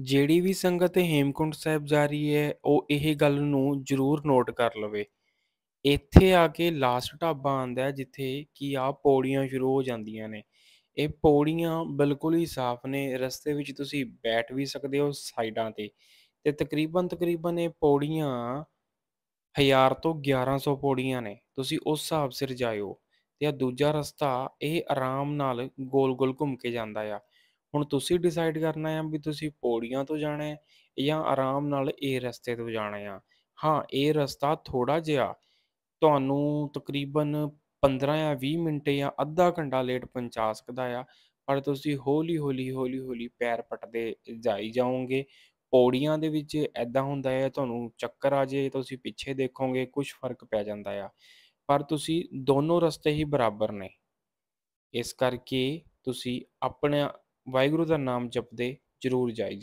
ਜਿਹੜੀ ਵੀ ਸੰਗਤ ਹੇਮਕੁੰਟ ਸਾਹਿਬ ਜਾ ਰਹੀ ਹੈ ਉਹ ਇਹ ਗੱਲ ਨੂੰ ਜ਼ਰੂਰ ਨੋਟ ਕਰ ਲਵੇ ਇੱਥੇ ਆ ਕੇ ਲਾਸਟ ਢਾਬਾ ਆਂਦਾ ਹੈ ਜਿੱਥੇ ਕਿ ਆ ਪੌੜੀਆਂ ਸ਼ੁਰੂ ਹੋ ਜਾਂਦੀਆਂ ਨੇ ਇਹ ਪੌੜੀਆਂ ਬਿਲਕੁਲ ਹੀ ਸਾਫ਼ ਨੇ ਰਸਤੇ ਵਿੱਚ ਤੁਸੀਂ ਬੈਠ ਵੀ ਸਕਦੇ ਹੋ ਸਾਈਡਾਂ ਤੇ ਤੇ ਤਕਰੀਬਨ ਤਕਰੀਬਨ ਇਹ ਪੌੜੀਆਂ 1000 ਤੋਂ 1100 ਪੌੜੀਆਂ ਨੇ ਤੁਸੀਂ ਉਸ ਹਿਸਾਬ ਸਿਰ ਜਾਇਓ ਤੇ ਆ ਦੂਜਾ ਰਸਤਾ ਇਹ ਆਰਾਮ ਨਾਲ ਗੋਲ-ਗੋਲ ਘੁੰਮ ਕੇ ਜਾਂਦਾ ਆ ਹੁਣ ਤੁਸੀਂ ਡਿਸਾਈਡ ਕਰਨਾ ਹੈ ਵੀ ਤੁਸੀਂ ਪੌੜੀਆਂ ਤੋਂ ਜਾਣਾ ਹੈ ਜਾਂ ਆਰਾਮ ਨਾਲ ਇਹ ਰਸਤੇ ਤੋਂ ਜਾਣਾ ਹੈ ਹਾਂ ਇਹ ਰਸਤਾ ਥੋੜਾ ਜਿਹਾ ਤੁਹਾਨੂੰ ਤਕਰੀਬਨ 15 ਜਾਂ 20 ਮਿੰਟ ਜਾਂ ਅੱਧਾ ਘੰਟਾ ਲੇਟ ਪਹੁੰਚਾ ਸਕਦਾ ਆ ਪਰ ਤੁਸੀਂ ਹੌਲੀ ਹੌਲੀ ਹੌਲੀ ਹੌਲੀ ਪੈਰ ਪਟਦੇ ਜਾਈ ਜਾਓਗੇ ਪੌੜੀਆਂ ਦੇ ਵਿੱਚ ਐਦਾਂ ਹੁੰਦਾ ਹੈ ਤੁਹਾਨੂੰ ਚੱਕਰ ਆ ਜੇ ਤੁਸੀਂ ਪਿੱਛੇ ਦੇਖੋਗੇ ਕੁਝ ਫਰਕ ਪੈ ਜਾਂਦਾ ਆ ਪਰ ਤੁਸੀਂ ਦੋਨੋਂ ਰਸਤੇ ਹੀ ਬਰਾਬਰ ਨੇ ਇਸ ਕਰਕੇ ਤੁਸੀਂ ਆਪਣੇ ਵਾਹਿਗੁਰੂ ਦਾ ਨਾਮ ਜਪਦੇ ਜ਼ਰੂਰ ਜਾਈ